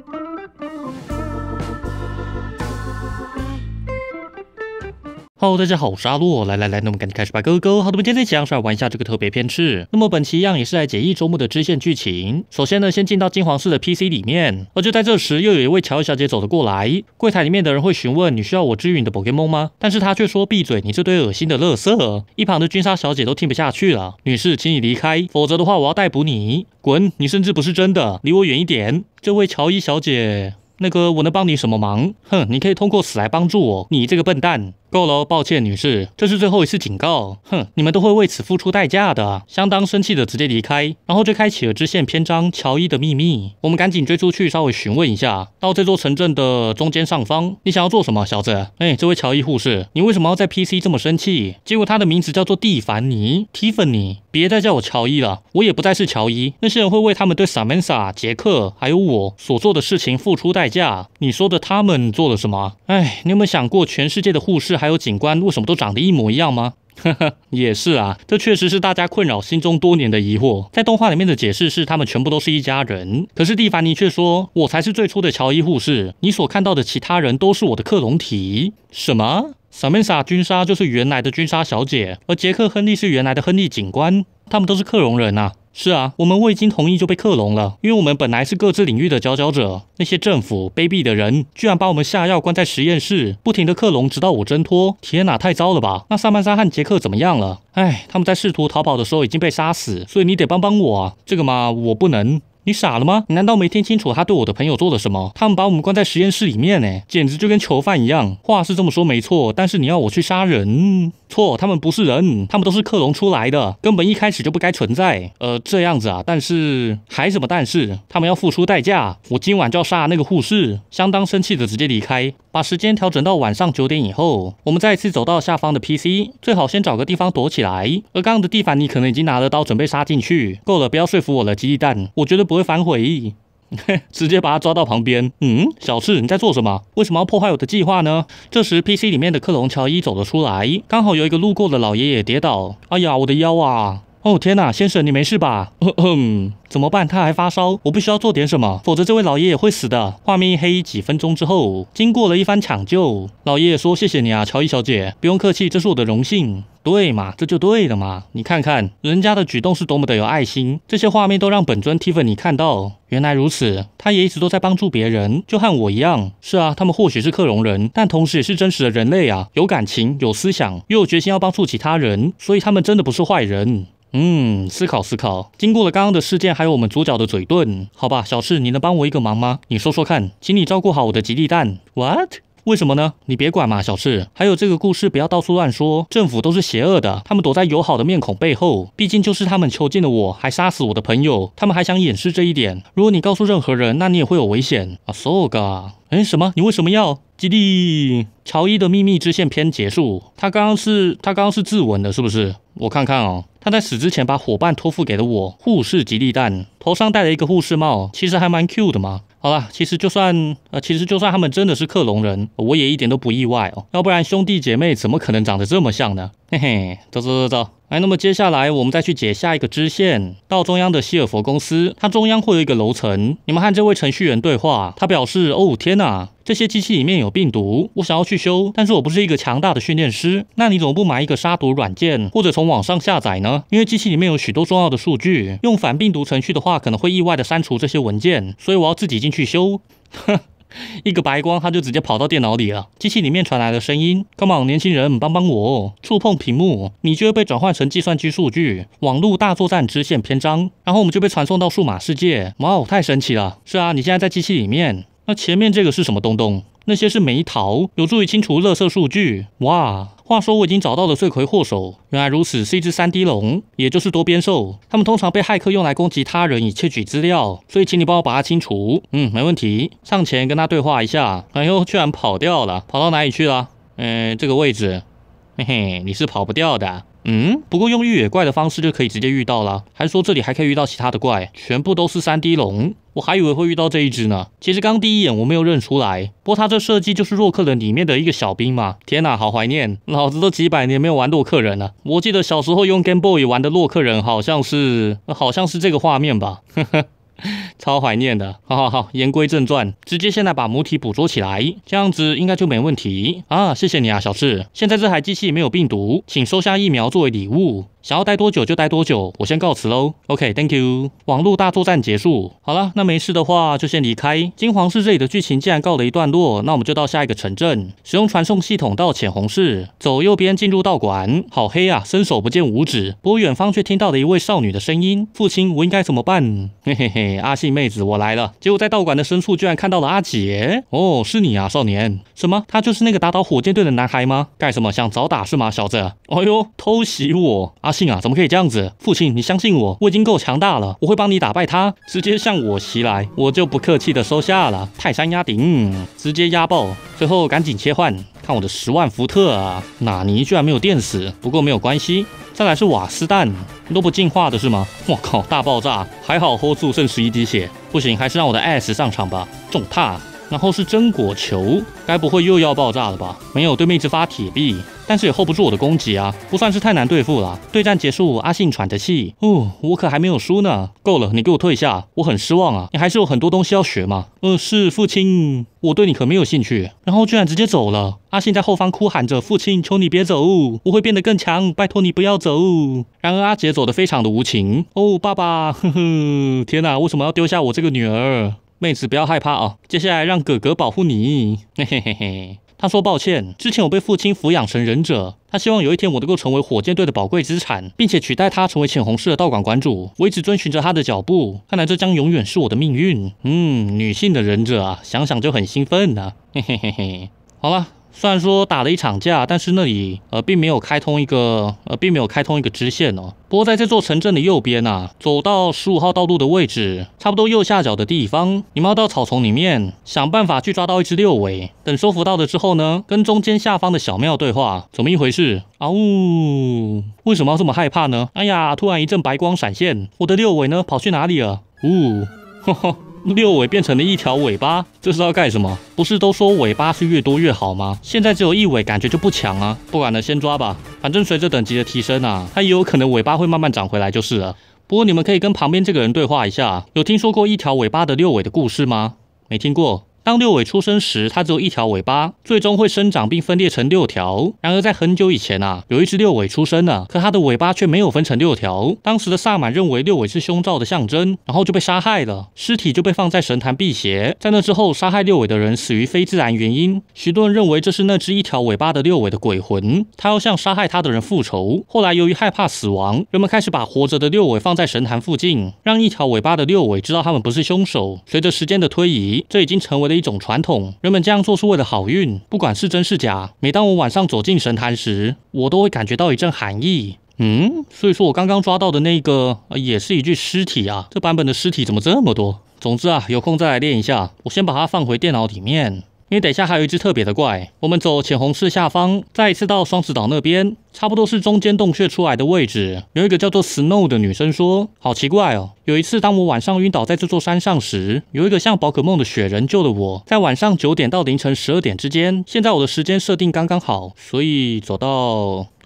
Thank you. 喽，大家好，我是阿洛。来来来，那么赶紧开始吧，哥哥。好的，我们今天讲一来玩一下这个特别篇次。那么本期一样也是来解一周末的支线剧情。首先呢，先进到金黄色的 PC 里面。而就在这时，又有一位乔伊小姐走了过来。柜台里面的人会询问你需要我治愈你的 Pokemon 吗？但是她却说闭嘴，你这堆恶心的垃圾。一旁的军杀小姐都听不下去了，女士，请你离开，否则的话我要逮捕你。滚，你甚至不是真的，离我远一点。这位乔伊小姐，那个我能帮你什么忙？哼，你可以通过死来帮助我。你这个笨蛋。够了，抱歉，女士，这是最后一次警告。哼，你们都会为此付出代价的。相当生气的直接离开，然后就开启了支线篇章乔伊的秘密。我们赶紧追出去，稍微询问一下。到这座城镇的中间上方，你想要做什么，小子？哎，这位乔伊护士，你为什么要在 PC 这么生气？结果她的名字叫做蒂凡尼，Tiffany。别再叫我乔伊了，我也不再是乔伊。那些人会为他们对 Samantha、杰克还有我所做的事情付出代价。你说的他们做了什么？哎，你有没有想过全世界的护士？还有警官为什么都长得一模一样吗？呵呵，也是啊，这确实是大家困扰心中多年的疑惑。在动画里面的解释是他们全部都是一家人，可是蒂凡尼却说：“我才是最初的乔伊护士，你所看到的其他人都是我的克隆体。”什么？萨曼莎军杀就是原来的军杀小姐，而杰克·亨利是原来的亨利警官，他们都是克隆人啊。是啊，我们未经同意就被克隆了，因为我们本来是各自领域的佼佼者。那些政府卑鄙的人居然把我们下药关在实验室，不停的克隆，直到我挣脱。天哪，太糟了吧！那萨曼莎和杰克怎么样了？哎，他们在试图逃跑的时候已经被杀死，所以你得帮帮我啊！这个嘛，我不能。你傻了吗？你难道没听清楚他对我的朋友做了什么？他们把我们关在实验室里面呢，简直就跟囚犯一样。话是这么说没错，但是你要我去杀人？错，他们不是人，他们都是克隆出来的，根本一开始就不该存在。呃，这样子啊，但是还什么？但是他们要付出代价。我今晚就要杀那个护士，相当生气的直接离开，把时间调整到晚上九点以后。我们再次走到下方的 PC，最好先找个地方躲起来。而刚刚的蒂凡尼可能已经拿了刀准备杀进去。够了，不要说服我了，鸡蛋，我绝对不会。会反悔意，直接把他抓到旁边。嗯，小赤，你在做什么？为什么要破坏我的计划呢？这时，P C 里面的克隆乔伊走了出来，刚好有一个路过的老爷爷跌倒。哎呀，我的腰啊！哦天哪，先生，你没事吧？怎么办？他还发烧，我必须要做点什么，否则这位老爷爷会死的。画面一黑，几分钟之后，经过了一番抢救，老爷爷说：“谢谢你啊，乔伊小姐，不用客气，这是我的荣幸。”对嘛，这就对了嘛。你看看人家的举动是多么的有爱心，这些画面都让本尊 Tiffany 看到。原来如此，他也一直都在帮助别人，就和我一样。是啊，他们或许是克隆人，但同时也是真实的人类啊，有感情，有思想，又有决心要帮助其他人，所以他们真的不是坏人。嗯，思考思考。经过了刚刚的事件，还有我们主角的嘴遁，好吧，小赤，你能帮我一个忙吗？你说说看，请你照顾好我的吉利蛋。What？为什么呢？你别管嘛，小赤。还有这个故事不要到处乱说，政府都是邪恶的，他们躲在友好的面孔背后，毕竟就是他们囚禁了我，还杀死我的朋友，他们还想掩饰这一点。如果你告诉任何人，那你也会有危险。啊，so ga，哎，什么？你为什么要？基地乔伊的秘密支线篇结束，他刚刚是，他刚刚是自刎的，是不是？我看看哦，他在死之前把伙伴托付给了我，护士吉利蛋头上戴了一个护士帽，其实还蛮 cute 的嘛。好了，其实就算呃，其实就算他们真的是克隆人，我也一点都不意外哦。要不然兄弟姐妹怎么可能长得这么像呢？嘿嘿，走走走走。哎，那么接下来我们再去解下一个支线，到中央的希尔佛公司，它中央会有一个楼层。你们和这位程序员对话，他表示：哦，天呐，这些机器里面有病毒，我想要去修，但是我不是一个强大的训练师。那你怎么不买一个杀毒软件，或者从网上下载呢？因为机器里面有许多重要的数据，用反病毒程序的话，可能会意外的删除这些文件，所以我要自己进去修。一个白光，他就直接跑到电脑里了。机器里面传来的声音：“Come on，年轻人，帮帮我！触碰屏幕，你就会被转换成计算机数据。”网络大作战支线篇章，然后我们就被传送到数码世界。哇，太神奇了！是啊，你现在在机器里面。那前面这个是什么东东？那些是煤桃，有助于清除垃圾数据。哇！话说我已经找到了罪魁祸首，原来如此，是一只三 D 龙，也就是多边兽。他们通常被骇客用来攻击他人以窃取资料，所以请你帮我把它清除。嗯，没问题。上前跟他对话一下。哎呦，居然跑掉了，跑到哪里去了？嗯，这个位置。嘿嘿，你是跑不掉的。嗯，不过用遇野怪的方式就可以直接遇到了。还说这里还可以遇到其他的怪，全部都是三 D 龙。我还以为会遇到这一只呢。其实刚第一眼我没有认出来，不过它这设计就是洛克人里面的一个小兵嘛。天哪，好怀念，老子都几百年没有玩洛克人了。我记得小时候用 Game Boy 玩的洛克人，好像是好像是这个画面吧。呵呵。超怀念的，好好好，言归正传，直接现在把母体捕捉起来，这样子应该就没问题啊！谢谢你啊，小智，现在这台机器没有病毒，请收下疫苗作为礼物。想要待多久就待多久，我先告辞喽。OK，Thank you。网络大作战结束。好了，那没事的话就先离开金黄市这里的剧情，既然告了一段落，那我们就到下一个城镇，使用传送系统到浅红市，走右边进入道馆。好黑啊，伸手不见五指。不过远方却听到了一位少女的声音：“父亲，我应该怎么办？”嘿嘿嘿，阿信妹子，我来了。结果在道馆的深处居然看到了阿杰。哦，是你啊，少年。什么？他就是那个打倒火箭队的男孩吗？干什么？想找打是吗，小子？哎呦，偷袭我！阿信啊，怎么可以这样子？父亲，你相信我，我已经够强大了，我会帮你打败他。直接向我袭来，我就不客气的收下了。泰山压顶，直接压爆。最后赶紧切换，看我的十万伏特啊！纳尼居然没有电死，不过没有关系。再来是瓦斯弹，都不进化的是吗？我靠，大爆炸，还好 hold 住，剩十一滴血。不行，还是让我的 S 上场吧。重踏，然后是真果球，该不会又要爆炸了吧？没有，对妹子发铁臂。但是也 hold 不住我的攻击啊，不算是太难对付了。对战结束，阿信喘着气，哦，我可还没有输呢。够了，你给我退下，我很失望啊。你还是有很多东西要学嘛。嗯，是父亲，我对你可没有兴趣。然后居然直接走了。阿信在后方哭喊着：“父亲，求你别走，我会变得更强，拜托你不要走。”然而阿杰走的非常的无情。哦，爸爸，呵呵，天哪，为什么要丢下我这个女儿？妹子不要害怕啊，接下来让哥哥保护你。嘿嘿嘿嘿。他说：“抱歉，之前我被父亲抚养成忍者。他希望有一天我能够成为火箭队的宝贵资产，并且取代他成为浅红色的道馆馆主。我一直遵循着他的脚步，看来这将永远是我的命运。嗯，女性的忍者啊，想想就很兴奋呢。嘿嘿嘿嘿，好了。”虽然说打了一场架，但是那里呃并没有开通一个呃并没有开通一个支线哦。不过在这座城镇的右边呐，走到十五号道路的位置，差不多右下角的地方，你们要到草丛里面，想办法去抓到一只六尾。等收服到了之后呢，跟中间下方的小庙对话，怎么一回事？啊呜！为什么要这么害怕呢？哎呀，突然一阵白光闪现，我的六尾呢，跑去哪里了？呜！哈哈。六尾变成了一条尾巴，这是要干什么？不是都说尾巴是越多越好吗？现在只有一尾，感觉就不强啊。不管了，先抓吧。反正随着等级的提升啊，它也有可能尾巴会慢慢长回来就是了。不过你们可以跟旁边这个人对话一下，有听说过一条尾巴的六尾的故事吗？没听过。当六尾出生时，它只有一条尾巴，最终会生长并分裂成六条。然而，在很久以前啊，有一只六尾出生了，可它的尾巴却没有分成六条。当时的萨满认为六尾是凶兆的象征，然后就被杀害了，尸体就被放在神坛辟邪。在那之后，杀害六尾的人死于非自然原因。许多人认为这是那只一条尾巴的六尾的鬼魂，他要向杀害他的人复仇。后来，由于害怕死亡，人们开始把活着的六尾放在神坛附近，让一条尾巴的六尾知道他们不是凶手。随着时间的推移，这已经成为。的一种传统，人们这样做是为了好运。不管是真是假，每当我晚上走进神坛时，我都会感觉到一阵寒意。嗯，所以说我刚刚抓到的那个也是一具尸体啊。这版本的尸体怎么这么多？总之啊，有空再来练一下。我先把它放回电脑里面。因为等一下还有一只特别的怪，我们走浅红色下方，再一次到双子岛那边，差不多是中间洞穴出来的位置。有一个叫做 Snow 的女生说，好奇怪哦。有一次，当我晚上晕倒在这座山上时，有一个像宝可梦的雪人救了我。在晚上九点到凌晨十二点之间，现在我的时间设定刚刚好，所以走到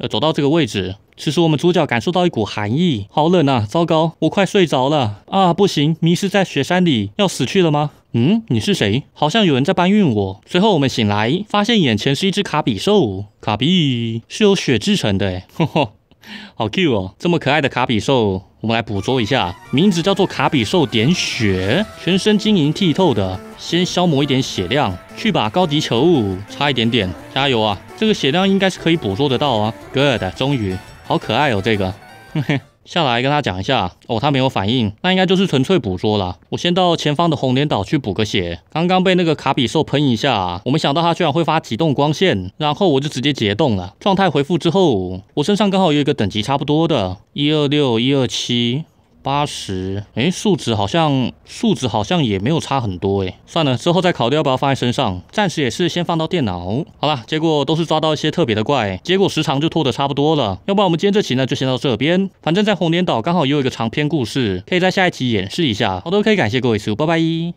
呃走到这个位置。此时，我们主角感受到一股寒意，好冷啊！糟糕，我快睡着了啊！不行，迷失在雪山里，要死去了吗？嗯，你是谁？好像有人在搬运我。随后我们醒来，发现眼前是一只卡比兽。卡比是由血制成的，哎，好 Q 哦，这么可爱的卡比兽，我们来捕捉一下。名字叫做卡比兽点血，全身晶莹剔透的。先消磨一点血量，去吧，高级球物，差一点点，加油啊！这个血量应该是可以捕捉得到啊。Good，终于，好可爱哦，这个。下来跟他讲一下哦，他没有反应，那应该就是纯粹捕捉了。我先到前方的红莲岛去补个血，刚刚被那个卡比兽喷一下我没想到它居然会发解冻光线，然后我就直接解冻了。状态回复之后，我身上刚好有一个等级差不多的，一二六一二七。八十，哎，数值好像数值好像也没有差很多，哎，算了，之后再考虑要不要放在身上，暂时也是先放到电脑。好了，结果都是抓到一些特别的怪，结果时长就拖得差不多了，要不然我们今天这期呢就先到这边，反正在红莲岛刚好又有一个长篇故事，可以在下一期演示一下。好的，可以感谢各位收，拜拜。